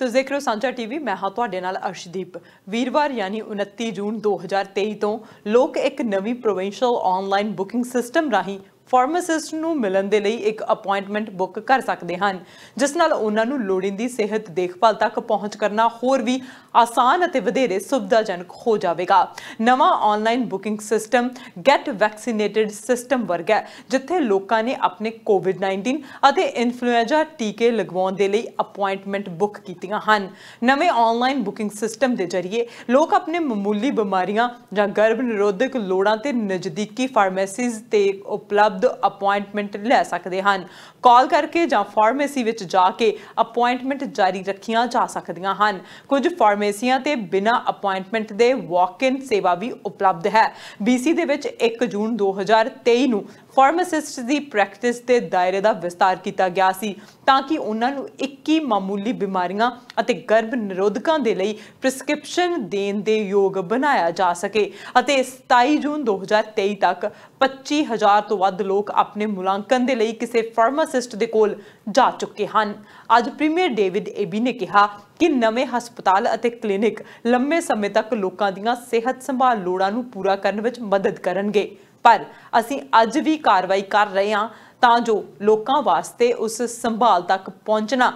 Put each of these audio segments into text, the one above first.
ਤੋ ਜ਼ਿਕਰੋ ਸਾਂਝਾ ਟੀਵੀ ਮੈਂ ਹਾਂ ਤੁਹਾਡੇ ਨਾਲ ਅਰਸ਼ਦੀਪ ਵੀਰਵਾਰ ਯਾਨੀ 29 ਜੂਨ 2023 ਤੋਂ ਲੋਕ ਇੱਕ ਨਵੀਂ ਪ੍ਰੋਵਿੰਸ਼ੀਅਲ ਆਨਲਾਈਨ ਬੁਕਿੰਗ ਸਿਸਟਮ ਰਾਹੀਂ ਫਾਰਮਾਸਿਸਟ ਨੂੰ ਮਿਲਣ ਦੇ ਲਈ ਇੱਕ ਅਪਾਇੰਟਮੈਂਟ ਬੁੱਕ ਕਰ ਸਕਦੇ ਹਨ ਜਿਸ ਨਾਲ ਉਹਨਾਂ ਨੂੰ ਲੋੜੀਂਦੀ ਸਿਹਤ ਦੇਖਭਾਲ ਤੱਕ ਪਹੁੰਚ ਕਰਨਾ ਹੋਰ ਵੀ ਆਸਾਨ ਅਤੇ ਵਧੇਰੇ ਸੁਵਿਧਾਜਨਕ ਹੋ ਜਾਵੇਗਾ ਨਵਾਂ online booking system get vaccinated system ਵਰਗਾ ਜਿੱਥੇ ਲੋਕਾਂ ਨੇ ਆਪਣੇ ਕੋਵਿਡ-19 ਅਤੇ ਇਨਫਲੂਐਂਜ਼ਾ ਟੀਕੇ ਲਗਵਾਉਣ ਦੇ ਲਈ ਅਪਾਇੰਟਮੈਂਟ ਬੁੱਕ ਕੀਤੀਆਂ ਹਨ ਨਵੇਂ ਆਨਲਾਈਨ ਬੁਕਿੰਗ ਸਿਸਟਮ ਦੇ ਜ਼ਰੀਏ ਲੋਕ ਆਪਣੇ ਮਾਮੂਲੀ ਬਿਮਾਰੀਆਂ ਜਾਂ ਗਰਭ ਨਿਰੋਧਕ ਲੋੜਾਂ ਤੇ ਨਜ਼ਦੀਕੀ ਫਾਰਮੇਸੀਜ਼ ਤੇ ਉਪਲਬਧ ਉਪਲਬਧ ਅਪਾਇੰਟਮੈਂਟ ਲੈ ਸਕਦੇ ਹਨ ਕਾਲ ਕਰਕੇ ਜਾਂ ਫਾਰਮੇਸੀ ਵਿੱਚ ਜਾ ਕੇ ਅਪਾਇੰਟਮੈਂਟ ਜਾਰੀ ਰੱਖੀਆਂ ਜਾ ਸਕਦੀਆਂ ਹਨ ਕੁਝ ਫਾਰਮੇਸੀਆਂ ਤੇ ਬਿਨਾ ਅਪਾਇੰਟਮੈਂਟ ਦੇ ਵਾਕ-ਇਨ ਸੇਵਾ ਵੀ ਉਪਲਬਧ ਹੈ BC ਦੇ ਵਿੱਚ 1 ਜੂਨ 2023 ਨੂੰ ਫਾਰਮਾਸਿਸਟ ਦੀ ਪ੍ਰੈਕਟਿਸ ਦੇ ਦਾਇਰੇ ਦਾ ਵਿਸਤਾਰ ਕੀਤਾ ਗਿਆ ਸੀ ਤਾਂ ਕਿ ਉਹਨਾਂ ਨੂੰ 21 ਮਾਮੂਲੀ ਬਿਮਾਰੀਆਂ ਅਤੇ ਗਰਭ ਨਿਰੋਧਕਾਂ ਦੇ ਲਈ ਪ੍ਰਿਸਕ੍ਰਿਪਸ਼ਨ ਦੇਣ ਦੇ ਯੋਗ ਬਣਾਇਆ ਜਾ ਸਕੇ ਅਤੇ 27 ਜੂਨ 2023 ਤੱਕ 25000 ਤੋਂ ਵੱਧ ਲੋਕ ਆਪਣੇ ਮੁਲਾਂਕਣ ਦੇ ਲਈ ਕਿਸੇ ਫਾਰਮਾਸਿਸਟ ਦੇ ਕੋਲ ਜਾ ਚੁੱਕੇ ਹਨ ਅੱਜ ਪ੍ਰੀਮੀਅਰ ਡੇਵਿਡ ਏਬੀ ਨੇ ਕਿਹਾ ਕਿ ਨਵੇਂ ਹਸਪਤਾਲ ਅਤੇ ਕਲੀਨਿਕ ਲੰਮੇ ਸਮੇਂ ਤੱਕ ਲੋਕਾਂ ਦੀਆਂ ਸਿਹਤ ਸੰਭਾਲ ਲੋੜਾਂ ਨੂੰ ਪੂਰਾ ਕਰਨ ਵਿੱਚ ਮਦਦ ਕਰਨਗੇ ਪਰ ਅਸੀਂ ਅੱਜ ਵੀ ਕਾਰਵਾਈ ਕਰ ਰਹੇ ਹਾਂ ਤਾਂ ਜੋ ਲੋਕਾਂ ਵਾਸਤੇ ਉਸ ਸੰਭਾਲ ਤੱਕ ਪਹੁੰਚਣਾ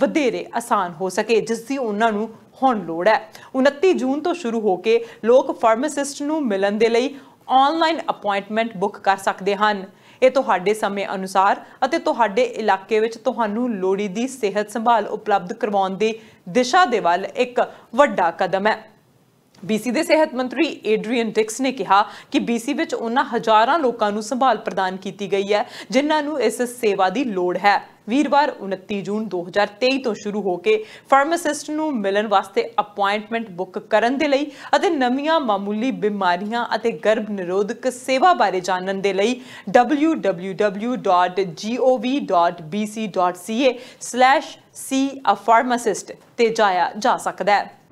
ਵਧੇਰੇ ਆਸਾਨ ਹੋ ਸਕੇ ਜਿਸ ਦੀ ਉਹਨਾਂ ਨੂੰ ਹੁਣ ਲੋੜ ਹੈ 29 ਜੂਨ ਤੋਂ ਸ਼ੁਰੂ ਹੋ ਕੇ ਲੋਕ ਫਾਰਮਾਸਿਸਟ ਨੂੰ ਮਿਲਣ ਦੇ ਲਈ ਆਨਲਾਈਨ ਅਪਾਇੰਟਮੈਂਟ ਬੁੱਕ ਕਰ ਸਕਦੇ ਹਨ ਇਹ ਤੁਹਾਡੇ ਸਮੇਂ ਅਨੁਸਾਰ ਅਤੇ ਤੁਹਾਡੇ ਇਲਾਕੇ ਵਿੱਚ ਤੁਹਾਨੂੰ ਲੋੜੀਦੀ ਸਿਹਤ ਸੰਭਾਲ ਉਪਲਬਧ ਕਰਵਾਉਣ ਦੀ ਦਿਸ਼ਾ ਦੇ ਵੱਲ ਇੱਕ ਵੱਡਾ ਕਦਮ ਹੈ ਬੀਸੀ ਦੇ ਸਿਹਤ ਮੰਤਰੀ ਐਡਰੀਅਨ ਡਿਕਸ ਨੇ ਕਿਹਾ ਕਿ ਬੀਸੀ ਵਿੱਚ ਉਹਨਾਂ ਹਜ਼ਾਰਾਂ ਲੋਕਾਂ ਨੂੰ ਸੰਭਾਲ ਪ੍ਰਦਾਨ ਕੀਤੀ ਗਈ ਹੈ ਜਿਨ੍ਹਾਂ ਨੂੰ ਇਸ ਸੇਵਾ ਦੀ ਲੋੜ ਹੈ ਵੀਰਵਾਰ 29 ਜੂਨ 2023 ਤੋਂ ਸ਼ੁਰੂ ਹੋ ਕੇ ਫਾਰਮਾਸਿਸਟ ਨੂੰ ਮਿਲਣ ਵਾਸਤੇ ਅਪਾਇੰਟਮੈਂਟ ਬੁੱਕ ਕਰਨ ਦੇ ਲਈ ਅਤੇ ਨਵੀਆਂ ਮਾਮੂਲੀ ਬਿਮਾਰੀਆਂ ਅਤੇ ਗਰਭ ਨਿਰੋਧਕ ਸੇਵਾ ਬਾਰੇ ਜਾਣਨ ਦੇ ਲਈ www.gov.bc.ca/see a pharmacist ਤੇ ਜਾਇਆ ਜਾ ਸਕਦਾ ਹੈ